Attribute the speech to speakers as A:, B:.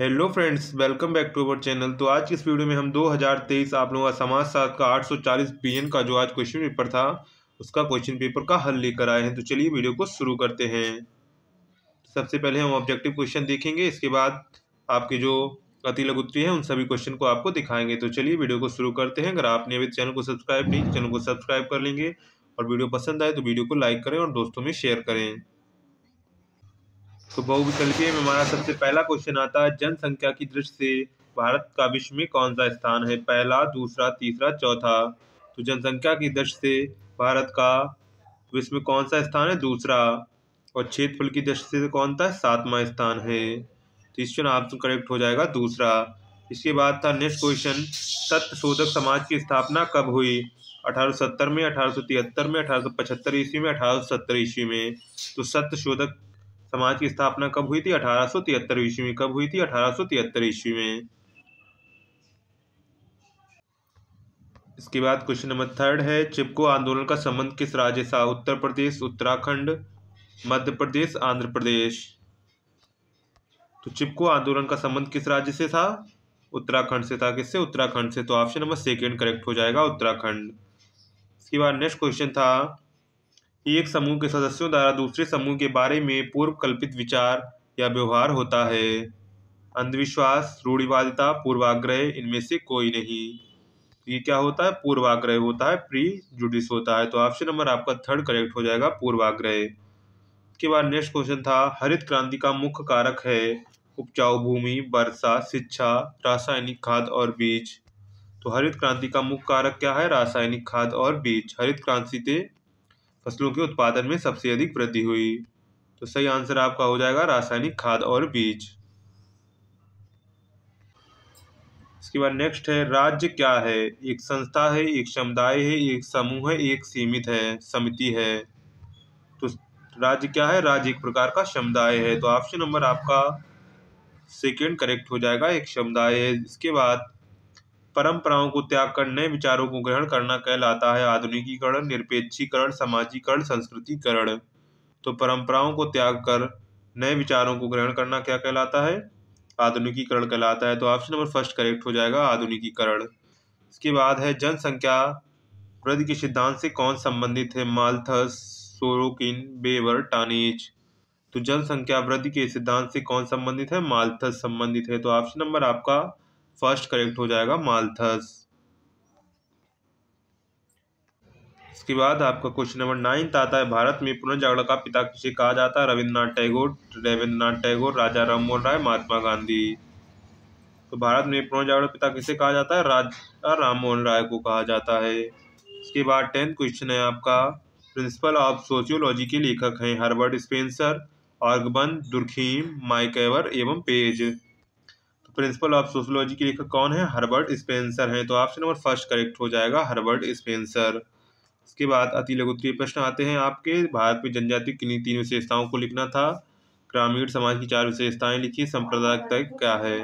A: hello friends welcome back to our channel तो आज की इस वीडियो में हम 2023 आप लोगों का समाज साथ का 840 बिलियन का जो आज क्वेश्चन पेपर था उसका क्वेश्चन पेपर का हल लेकर आए हैं तो चलिए वीडियो को शुरू करते हैं तो सबसे पहले हम ऑब्जेक्टिव क्वेश्चन देखेंगे इसके बाद आपके जो अति लघुत्री हैं उन सभी क्वेश्चन को आपको दिखाएंगे तो चलिए वीडियो को शुरू करते हैं अगर आपने अभी तो चैनल को सब्सक्राइब नहीं चैनल को सब्सक्राइब कर लेंगे और वीडियो पसंद आए तो वीडियो को लाइक करें और दोस्तों में शेयर करें तो बहुविकल्पीय में हमारा सबसे पहला क्वेश्चन आता है जनसंख्या की दृष्टि से भारत का विश्व में कौन सा स्थान है पहला दूसरा तीसरा चौथा तो जनसंख्या की दृष्टि से भारत का विश्व में कौन सा स्थान है दूसरा और क्षेत्रफल की दृष्टि से कौन सा सातवा स्थान है तो इस ऑप्शन करेक्ट हो जाएगा दूसरा इसके बाद था नेक्स्ट क्वेश्चन सत्य शोधक समाज की स्थापना कब हुई 1870 में 1873 में 1875 ईस्वी में 1870 ईस्वी में तो सत्य शोधक समाज की स्थापना कब हुई थी अठारह तिहत्तर ईस्वी में कब हुई थी अठारह तिहत्तर ईस्वी में इसके बाद क्वेश्चन नंबर थर्ड है चिपको आंदोलन का संबंध किस राज्य से उत्तर प्रदेश उत्तराखंड मध्य प्रदेश आंध्र प्रदेश तो चिपको आंदोलन का संबंध किस राज्य से था उत्तराखंड से था किससे उत्तराखंड से तो ऑप्शन नंबर सेकेंड करेक्ट हो जाएगा उत्तराखंड इसके बाद नेक्स्ट क्वेश्चन था एक समूह के सदस्यों द्वारा दूसरे समूह के बारे में पूर्व कल्पित विचार या व्यवहार होता है अंधविश्वास रूढ़िवादिता पूर्वाग्रह इनमें से कोई नहीं ये क्या होता है पूर्वाग्रह होता है प्री जुडिस होता है तो ऑप्शन नंबर आपका थर्ड करेक्ट हो जाएगा पूर्वाग्रह के बाद नेक्स्ट क्वेश्चन था हरित क्रांति का मुख्य कारक है उपजाऊ भूमि वर्षा शिक्षा रासायनिक खाद और बीज तो हरित क्रांति का मुख्य कारक क्या है रासायनिक खाद और बीज हरित क्रांति से फसलों के उत्पादन में सबसे अधिक वृद्धि हुई तो सही आंसर आपका हो जाएगा रासायनिक खाद और बीज इसके बाद नेक्स्ट है राज्य क्या है एक संस्था है एक समुदाय है एक समूह है एक सीमित है समिति है तो राज्य क्या है राज्य एक प्रकार का समुदाय है तो ऑप्शन नंबर आपका सेकेंड करेक्ट हो जाएगा एक समुदाय है इसके बाद परंपराओं को त्याग कर नए विचारों को ग्रहण करना कहलाता है आधुनिकीकरण निरपेक्षीकरण सामाजिकरण संस्कृतिकरण तो परंपराओं को त्याग कर नए विचारों को ग्रहण करना क्या कहलाता है आधुनिकीकरण कहलाता है तो ऑप्शन नंबर फर्स्ट करेक्ट हो जाएगा आधुनिकीकरण इसके बाद है जनसंख्या वृद्धि के सिद्धांत से कौन संबंधित है मालथस सोरोकिन बेवर टानेज तो जनसंख्या वृद्धि के सिद्धांत से कौन संबंधित है मालथस संबंधित है तो ऑप्शन नंबर आपका फर्स्ट करेक्ट हो जाएगा माल्थस इसके बाद आपका क्वेश्चन नंबर नाइन्थ आता है भारत में पुनर्जागरण का पिता किसे कहा जाता है रविन्द्रनाथ टैगोर रविन्द्रनाथ टैगोर राजा राम मोहन राय महात्मा गांधी तो भारत में पुनर्जागरण पिता किसे कहा जाता है राजा राम मोहन राय को कहा जाता है इसके बाद टेंथ क्वेश्चन है आपका प्रिंसिपल ऑफ सोशियोलॉजी के लेखक हैं हर्बर्ट स्पेंसर ऑर्गबन दुर्खीम माइकेवर एवं पेज प्रिंसिपल ऑफ सोशोलॉजी के लेखक कौन है हर्बर्ट स्पेंसर हैं तो ऑप्शन नंबर फर्स्ट करेक्ट हो जाएगा हर्बर्ट स्पेंसर इसके बाद अति उत्तरीय प्रश्न आते हैं आपके भारत में जनजाति किन्नी तीन विशेषताओं को लिखना था ग्रामीण समाज की चार विशेषताएं लिखिए तय क्या है